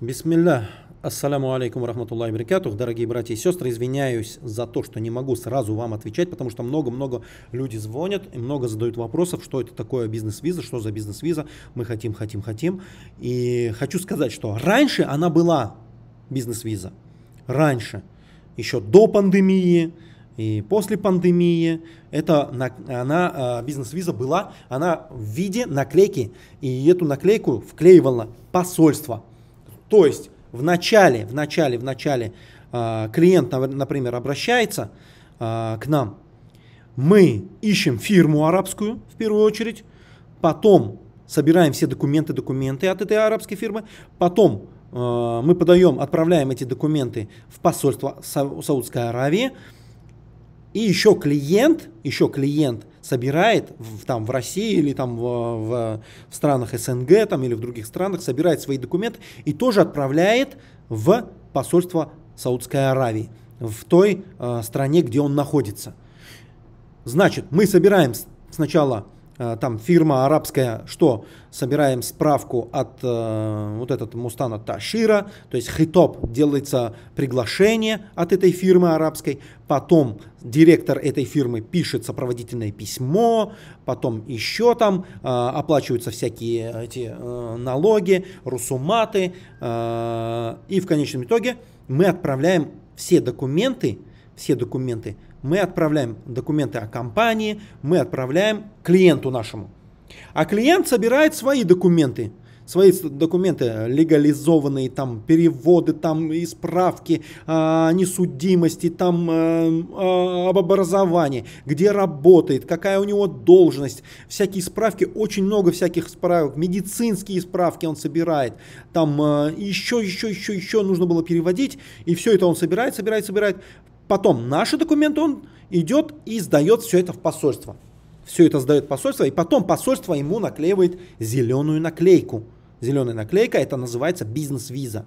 Бисмилля. Ассаляму алейкум рахматуллахи баракатух. Дорогие братья и сестры, извиняюсь за то, что не могу сразу вам отвечать, потому что много-много люди звонят и много задают вопросов, что это такое бизнес-виза, что за бизнес-виза, мы хотим, хотим, хотим. И хочу сказать, что раньше она была бизнес-виза. Раньше. Еще до пандемии, и после пандемии это она э, бизнес-виза была, она в виде наклейки, и эту наклейку вклеивало посольство. То есть в начале, в начале, в начале а, клиент, например, обращается а, к нам, мы ищем фирму арабскую в первую очередь, потом собираем все документы, документы от этой арабской фирмы, потом а, мы подаем, отправляем эти документы в посольство Са- Саудской Аравии, и еще клиент, еще клиент – собирает в, там, в России или там в, в, в странах СНГ там, или в других странах, собирает свои документы и тоже отправляет в посольство Саудской Аравии, в той э, стране, где он находится. Значит, мы собираем сначала Э, там фирма арабская, что собираем справку от э, вот этот Мустана Ташира, то есть хитоп делается приглашение от этой фирмы арабской, потом директор этой фирмы пишет сопроводительное письмо, потом еще там э, оплачиваются всякие эти э, налоги, русуматы, э, и в конечном итоге мы отправляем все документы, все документы мы отправляем документы о компании, мы отправляем клиенту нашему. А клиент собирает свои документы, свои документы легализованные, там переводы, там исправки, справки несудимости, там э, а, об образовании, где работает, какая у него должность, всякие справки, очень много всяких справок, медицинские справки он собирает, там еще, э, еще, еще, еще нужно было переводить, и все это он собирает, собирает, собирает, Потом наши документы он идет и сдает все это в посольство. Все это сдает посольство, и потом посольство ему наклеивает зеленую наклейку. Зеленая наклейка, это называется бизнес-виза.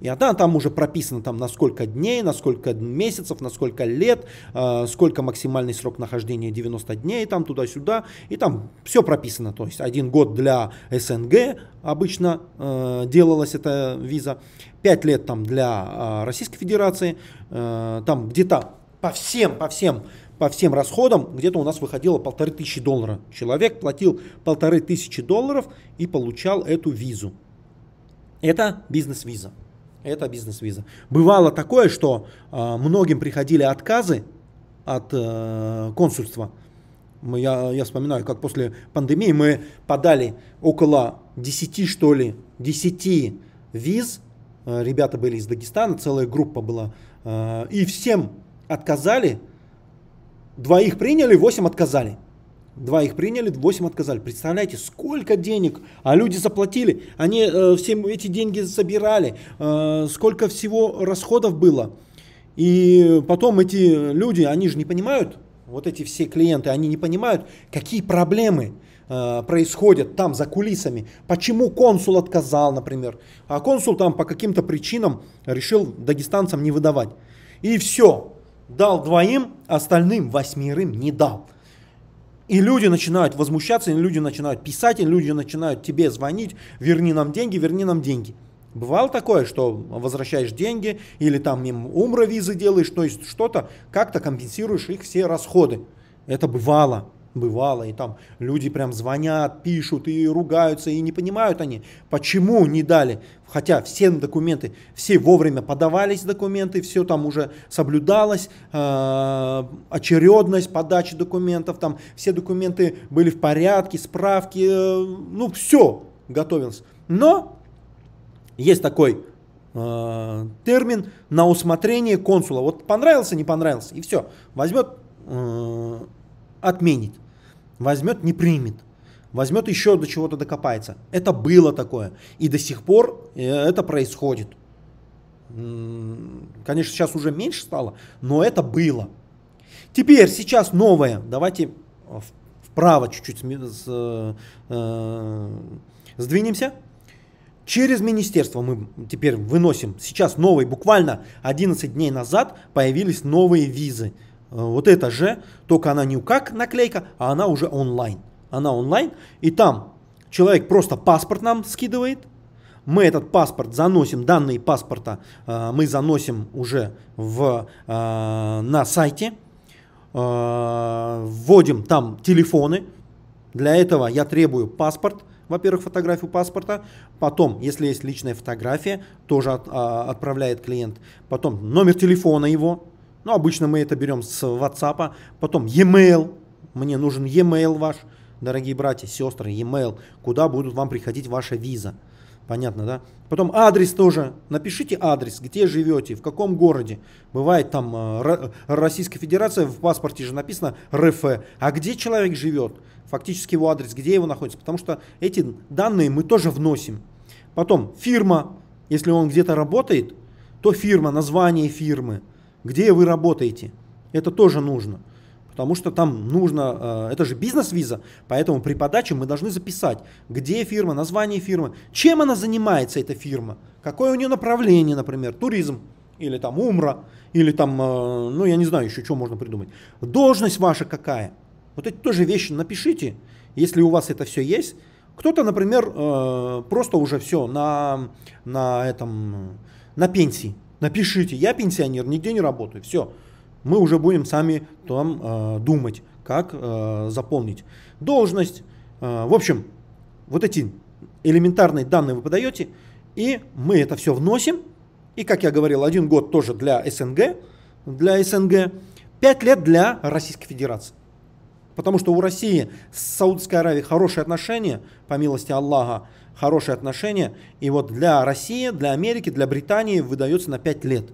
И там, там уже прописано, там, на сколько дней, на сколько месяцев, на сколько лет, э, сколько максимальный срок нахождения 90 дней, там туда-сюда. И там все прописано. То есть один год для СНГ обычно э, делалась эта виза, пять лет там для э, Российской Федерации, э, там где-то по всем, по всем по всем расходам где-то у нас выходило полторы тысячи долларов. Человек платил полторы тысячи долларов и получал эту визу. Это бизнес-виза. Это бизнес-виза. Бывало такое, что э, многим приходили отказы от э, консульства. Мы, я, я вспоминаю, как после пандемии мы подали около 10, что ли, 10 виз. Э, ребята были из Дагестана, целая группа была. Э, и всем отказали. Двоих приняли, 8 отказали. Два их приняли, восемь отказали. Представляете, сколько денег, а люди заплатили, они э, все эти деньги собирали, э, сколько всего расходов было. И потом эти люди, они же не понимают, вот эти все клиенты, они не понимают, какие проблемы э, происходят там за кулисами. Почему консул отказал, например, а консул там по каким-то причинам решил дагестанцам не выдавать. И все, дал двоим, остальным восьмерым не дал. И люди начинают возмущаться, и люди начинают писать, и люди начинают тебе звонить, верни нам деньги, верни нам деньги. Бывало такое, что возвращаешь деньги или там им умра визы делаешь, то есть что-то, как-то компенсируешь их все расходы. Это бывало бывало, и там люди прям звонят, пишут и ругаются, и не понимают они, почему не дали. Хотя все документы, все вовремя подавались документы, все там уже соблюдалось, э, очередность подачи документов, там все документы были в порядке, справки, э, ну все готовилось. Но есть такой э, термин на усмотрение консула. Вот понравился, не понравился, и все. Возьмет э, отменит, возьмет, не примет, возьмет еще до чего-то докопается. Это было такое. И до сих пор э, это происходит. Конечно, сейчас уже меньше стало, но это было. Теперь, сейчас новое. Давайте э, вправо чуть-чуть э, сдвинемся. Через министерство мы теперь выносим. Сейчас новые, буквально 11 дней назад появились новые визы. Э, вот это же, только она не как наклейка, а она уже онлайн. Она онлайн, и там человек просто паспорт нам скидывает, мы этот паспорт заносим, данные паспорта э, мы заносим уже в, э, на сайте, вводим там телефоны, для этого я требую паспорт, во-первых, фотографию паспорта, потом, если есть личная фотография, тоже от, а, отправляет клиент, потом номер телефона его, ну, обычно мы это берем с WhatsApp, потом e-mail, мне нужен e-mail ваш, дорогие братья, сестры, e-mail, куда будут вам приходить ваша виза. Понятно, да? Потом адрес тоже. Напишите адрес, где живете, в каком городе. Бывает там э, Российская Федерация, в паспорте же написано РФ. А где человек живет? Фактически его адрес, где его находится. Потому что эти данные мы тоже вносим. Потом фирма. Если он где-то работает, то фирма, название фирмы – где вы работаете. Это тоже нужно. Потому что там нужно, э, это же бизнес-виза, поэтому при подаче мы должны записать, где фирма, название фирмы, чем она занимается, эта фирма, какое у нее направление, например, туризм, или там умра, или там, э, ну я не знаю еще, что можно придумать. Должность ваша какая? Вот эти тоже вещи напишите, если у вас это все есть. Кто-то, например, э, просто уже все на, на этом, на пенсии. Напишите, я пенсионер, нигде не работаю, все. Мы уже будем сами там э, думать, как э, заполнить должность. Э, в общем, вот эти элементарные данные вы подаете, и мы это все вносим. И, как я говорил, один год тоже для СНГ, для СНГ, пять лет для Российской Федерации. Потому что у России с Саудовской Аравией хорошие отношения, по милости Аллаха, хорошие отношения. И вот для России, для Америки, для Британии выдается на 5 лет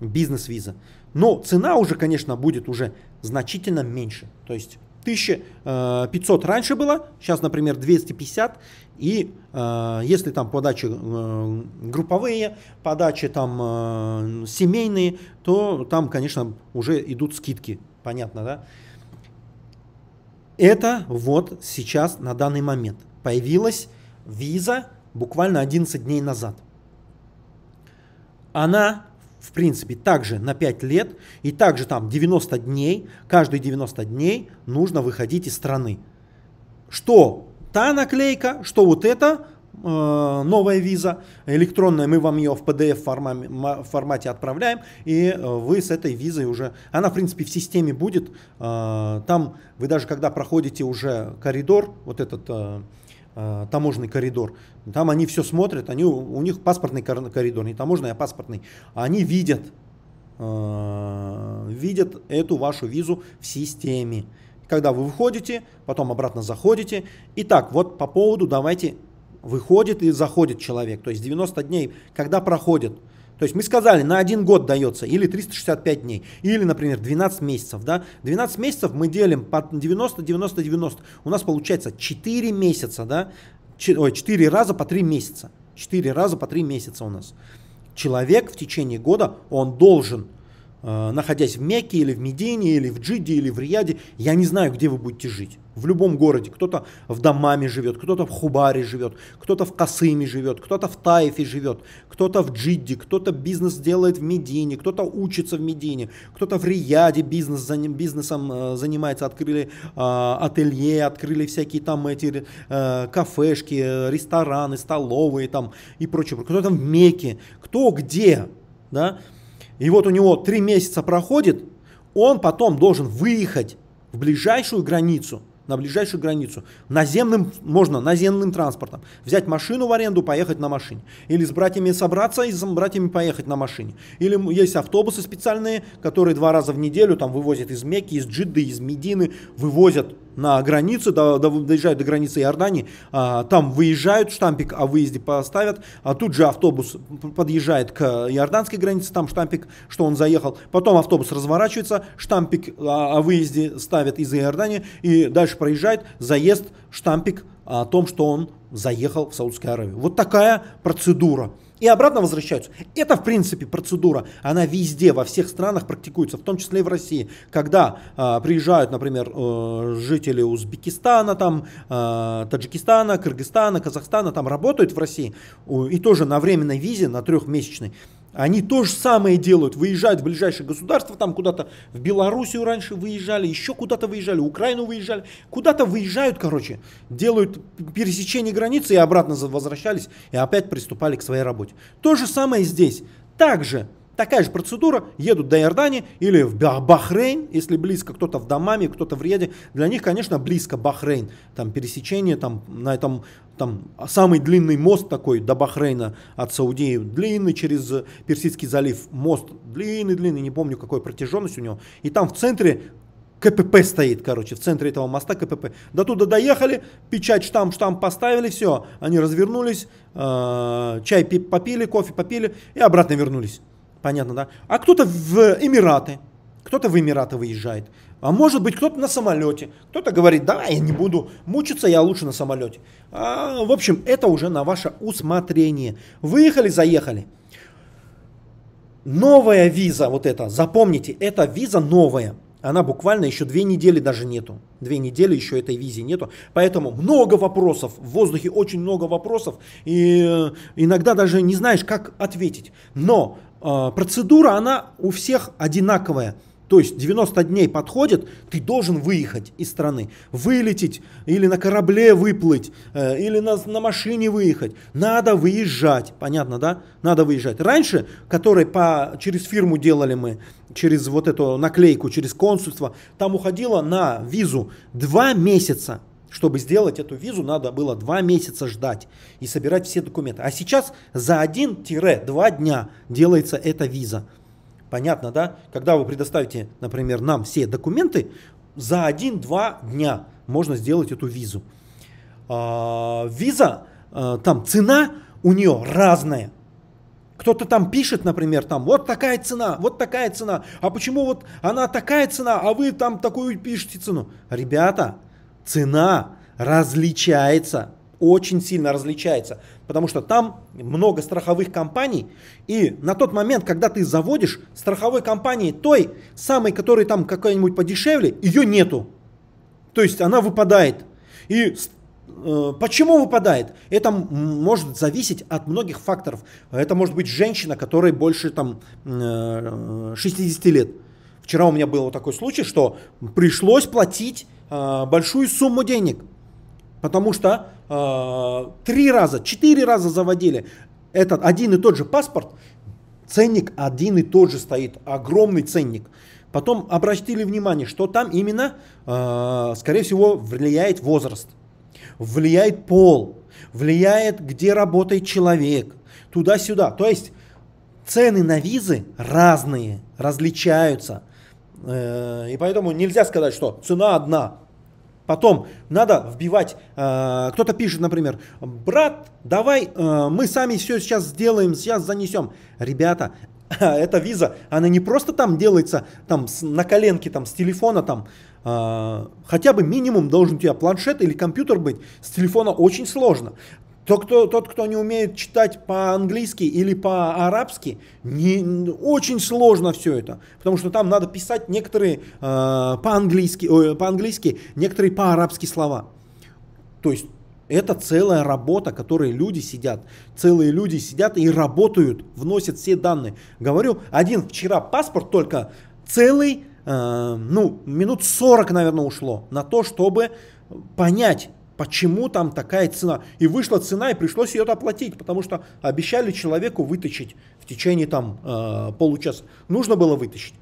бизнес-виза. Но цена уже, конечно, будет уже значительно меньше. То есть 1500 э, раньше было, сейчас, например, 250. И э, если там подачи э, групповые, подачи там э, семейные, то там, конечно, уже идут скидки. Понятно, да? Это вот сейчас на данный момент появилась виза буквально 11 дней назад. Она, в принципе, также на 5 лет, и также там 90 дней, каждые 90 дней нужно выходить из страны. Что та наклейка, что вот это, э, новая виза электронная, мы вам ее в PDF формате отправляем, и э, вы с этой визой уже, она в принципе в системе будет, э, там вы даже когда проходите уже коридор, вот этот Э, таможенный коридор. Там они все смотрят, они, у них паспортный коридор, не таможенный, а паспортный. Они видят, э, видят эту вашу визу в системе. Когда вы выходите, потом обратно заходите. Итак, вот по поводу давайте выходит и заходит человек. То есть 90 дней, когда проходит – то есть мы сказали, на один год дается, или 365 дней, или, например, 12 месяцев, да. 12 месяцев мы делим по 90, 90, 90. У нас получается 4 месяца, да. 4, ой, 4 раза по 3 месяца. 4 раза по 3 месяца у нас. Человек в течение года, он должен Э, находясь в Мекке или в Медине, или в Джиде, или в Рияде, я не знаю, где вы будете жить. В любом городе. Кто-то в Дамаме живет, кто-то в Хубаре живет, кто-то в Касыме живет, кто-то в Таифе живет, кто-то в Джидде, кто-то бизнес делает в Медине, кто-то учится в Медине, кто-то в Рияде бизнес, бизнесом э, занимается, открыли э, ателье, открыли всякие там эти э, кафешки, э, рестораны, столовые там и прочее. Кто-то в Мекке, кто где, да, и вот у него три месяца проходит, он потом должен выехать в ближайшую границу, на ближайшую границу, наземным, можно наземным транспортом, взять машину в аренду, поехать на машине. Или с братьями собраться и с братьями поехать на машине. Или есть автобусы специальные, которые два раза в неделю там вывозят из Мекки, из Джидды, из Медины, вывозят на границе, до, до, доезжают до границы Иордании, а, там выезжают, штампик о выезде поставят, а тут же автобус подъезжает к иорданской границе, там штампик, что он заехал, потом автобус разворачивается, штампик о, о выезде ставят из Иордании, и дальше проезжает заезд, штампик о том, что он заехал в Саудовскую Аравию. Вот такая процедура и обратно возвращаются. Это, в принципе, процедура. Она везде, во всех странах практикуется, в том числе и в России. Когда э, приезжают, например, э, жители Узбекистана, там, э, Таджикистана, Кыргызстана, Казахстана, там работают в России, э, и тоже на временной визе, на трехмесячной, они то же самое делают, выезжают в ближайшее государство, там куда-то в Белоруссию раньше выезжали, еще куда-то выезжали, Украину выезжали, куда-то выезжают, короче, делают пересечение границы и обратно возвращались и опять приступали к своей работе. То же самое здесь. Также Такая же процедура, едут до Иордании или в Бахрейн, если близко, кто-то в Дамаме, кто-то в Реде. Для них, конечно, близко Бахрейн, там пересечение, там на этом там самый длинный мост такой до Бахрейна от Саудии, длинный через Персидский залив мост, длинный-длинный, не помню какой протяженность у него. И там в центре КПП стоит, короче, в центре этого моста КПП. До туда доехали, печать, штамп, штамп поставили, все, они развернулись, э, чай попили, кофе попили и обратно вернулись понятно, да? А кто-то в Эмираты, кто-то в Эмираты выезжает. А может быть, кто-то на самолете. Кто-то говорит, да, я не буду мучиться, я лучше на самолете. А, в общем, это уже на ваше усмотрение. Выехали, заехали. Новая виза, вот эта, запомните, это виза новая. Она буквально еще две недели даже нету. Две недели еще этой визе нету. Поэтому много вопросов. В воздухе очень много вопросов. И э, иногда даже не знаешь, как ответить. Но а, процедура, она у всех одинаковая. То есть 90 дней подходит, ты должен выехать из страны, вылететь или на корабле выплыть, э, или на, на машине выехать. Надо выезжать, понятно, да? Надо выезжать. Раньше, который по, через фирму делали мы, через вот эту наклейку, через консульство, там уходило на визу 2 месяца. Чтобы сделать эту визу, надо было два месяца ждать и собирать все документы. А сейчас за 1-2 дня делается эта виза. Понятно, да? Когда вы предоставите, например, нам все документы, за 1-2 дня можно сделать эту визу. А, виза, а, там цена у нее разная. Кто-то там пишет, например, там вот такая цена, вот такая цена, а почему вот она такая цена, а вы там такую пишете цену? Ребята, цена различается, очень сильно различается, потому что там много страховых компаний, и на тот момент, когда ты заводишь страховой компании той, самой, которой там какая-нибудь подешевле, ее нету. То есть она выпадает. И э, Почему выпадает? Это может зависеть от многих факторов. Это может быть женщина, которой больше там 60 э, лет. Вчера у меня был вот такой случай, что пришлось платить Э, большую сумму денег. Потому что э, три раза, четыре раза заводили этот один и тот же паспорт, ценник один и тот же стоит, огромный ценник. Потом обратили внимание, что там именно, э, скорее всего, влияет возраст, влияет пол, влияет, где работает человек, туда-сюда. То есть цены на визы разные, различаются – Э, и поэтому нельзя сказать, что цена одна. Потом надо вбивать, э, кто-то пишет, например, брат, давай э, мы сами все сейчас сделаем, сейчас занесем. Ребята, эта виза, она не просто там делается там на коленке, там с телефона, там хотя бы минимум должен у тебя планшет или компьютер быть. С телефона очень сложно. То, кто, тот, кто не умеет читать по-английски или по-арабски, не, очень сложно все это. Потому что там надо писать некоторые э, по-английски, э, по-английски, некоторые по-арабски слова. То есть это целая работа, которой люди сидят. Целые люди сидят и работают, вносят все данные. Говорю, один вчера паспорт только целый, э, ну, минут 40, наверное, ушло на то, чтобы понять, Почему там такая цена? И вышла цена, и пришлось ее оплатить, потому что обещали человеку вытащить в течение там э, получаса. Нужно было вытащить.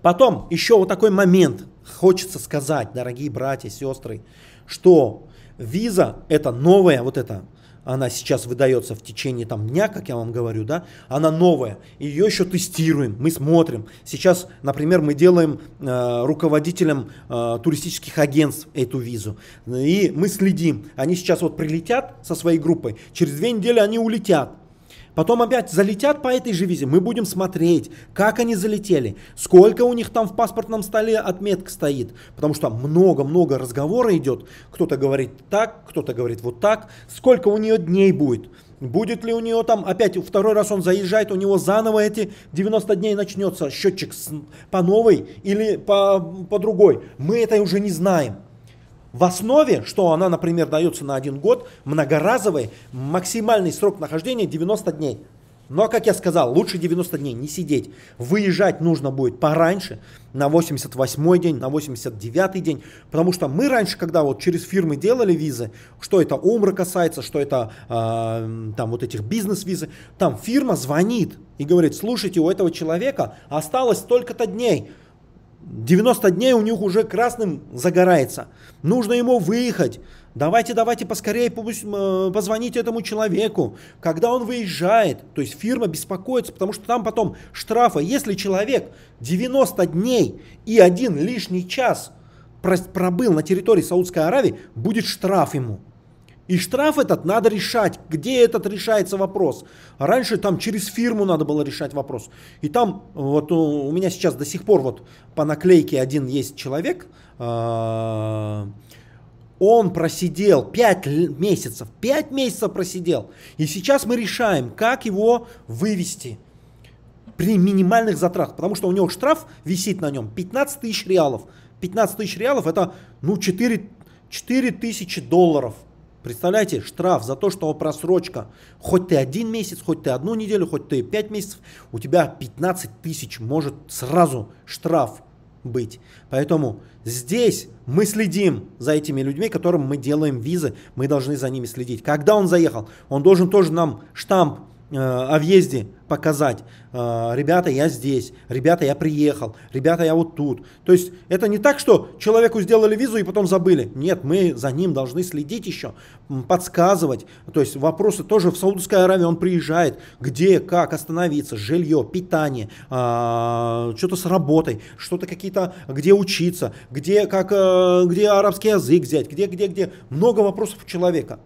Потом еще вот такой момент хочется сказать, дорогие братья, сестры, что виза это новая вот эта она сейчас выдается в течение там, дня, как я вам говорю, да, она новая, ее еще тестируем, мы смотрим. Сейчас, например, мы делаем э, руководителям э, туристических агентств эту визу, и мы следим. Они сейчас вот прилетят со своей группой, через две недели они улетят, Потом опять залетят по этой же визе, мы будем смотреть, как они залетели, сколько у них там в паспортном столе отметка стоит, потому что много-много разговора идет, кто-то говорит так, кто-то говорит вот так, сколько у нее дней будет, будет ли у нее там, опять второй раз он заезжает, у него заново эти 90 дней начнется счетчик с, по новой или по, по другой, мы это уже не знаем в основе, что она, например, дается на один год, многоразовый, максимальный срок нахождения 90 дней. Но, ну, а как я сказал, лучше 90 дней не сидеть. Выезжать нужно будет пораньше, на 88 день, на 89 день. Потому что мы раньше, когда вот через фирмы делали визы, что это умра касается, что это э, там вот этих бизнес-визы, там фирма звонит и говорит, слушайте, у этого человека осталось столько-то дней 90 дней у них уже красным загорается. Нужно ему выехать. Давайте, давайте поскорее э, позвонить этому человеку, когда он выезжает. То есть фирма беспокоится, потому что там потом штрафы, Если человек 90 дней и один лишний час пробыл на территории Саудской Аравии, будет штраф ему. И штраф этот надо решать. Где этот решается вопрос? раньше там через фирму надо было решать вопрос. И там вот э, у, меня сейчас до сих пор вот по наклейке один есть человек. Э, он просидел 5 месяцев. 5 месяцев просидел. И сейчас мы решаем, как его вывести при минимальных затратах. Потому что у него штраф висит на нем 15 тысяч реалов. 15 тысяч реалов это ну 4, 4 тысячи долларов – Представляете, штраф за то, что просрочка. Хоть ты один месяц, хоть ты одну неделю, хоть ты пять месяцев, у тебя 15 тысяч может сразу штраф быть. Поэтому здесь мы следим за этими людьми, которым мы делаем визы, мы должны за ними следить. Когда он заехал, он должен тоже нам штамп Э, о въезде показать, э, ребята, я здесь, ребята, я приехал, ребята, я вот тут. То есть это не так, что человеку сделали визу и потом забыли. Нет, мы за ним должны следить еще, подсказывать. То есть вопросы тоже в Саудовской Аравии он приезжает, где, как остановиться, жилье, питание, а, что-то с работой, что-то какие-то, где учиться, где, как, э, где арабский язык взять, где, где, где. Много вопросов у человека.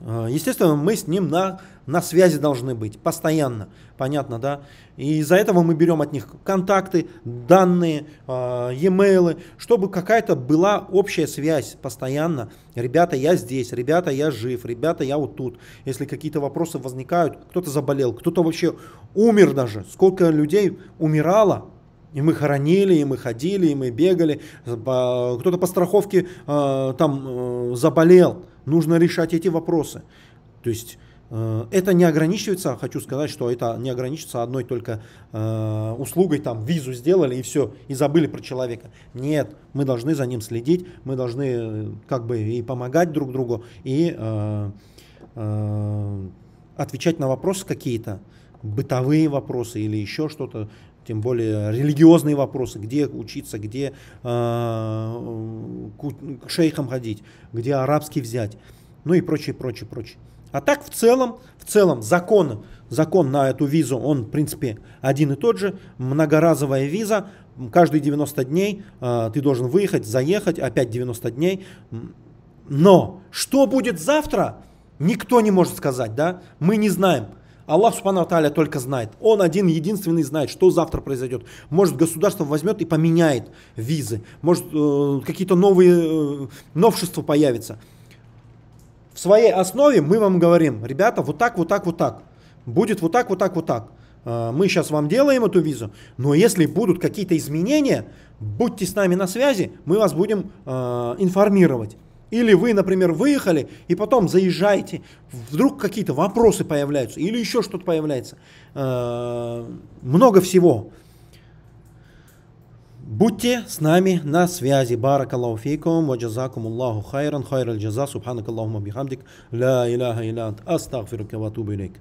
Э, естественно, мы с ним на, на связи должны быть постоянно, понятно, да? И из-за этого мы берем от них контакты, данные, э, e-mail, чтобы какая-то была общая связь постоянно. Ребята, я здесь, ребята, я жив, ребята, я вот тут. Если какие-то вопросы возникают, кто-то заболел, кто-то вообще умер даже. Сколько людей умирало, и мы хоронили, и мы ходили, и мы бегали. Э, кто-то по страховке там заболел нужно решать эти вопросы. То есть э, это не ограничивается, хочу сказать, что это не ограничится одной только э, услугой, там визу сделали и все, и забыли про человека. Нет, мы должны за ним следить, мы должны э, как бы и помогать друг другу, и отвечать на вопросы какие-то, бытовые вопросы или еще что-то, тем более религиозные вопросы, где учиться, где а, к шейхам ходить, где арабский взять, ну и прочее, прочее, прочее. А так в целом, в целом закон, закон на эту визу, он в принципе один и тот же, многоразовая виза, каждые 90 дней а, ты должен выехать, заехать, опять 90 дней. Но что будет завтра, никто не может сказать, да? Мы не знаем. Аллах Субхану Аталя только знает. Он один единственный знает, что завтра произойдет. Может, государство возьмет и поменяет визы. Может, э, какие-то новые э, новшества появятся. В своей основе мы вам говорим, ребята, вот так, вот так, вот так. Будет вот так, вот так, вот так. Э, мы сейчас вам делаем эту визу, но если будут какие-то изменения, будьте с нами на связи, мы вас будем э, информировать. Или вы, например, выехали и потом заезжаете, вдруг какие-то вопросы появляются, или еще что-то появляется. Э, много всего. Будьте с нами на связи. Аллаху фейкум, ва джазакум Аллаху хайран, хайрал джаза, субханак Аллахума бихамдик, ла иляха илянт, астагфирука ва тубилейк.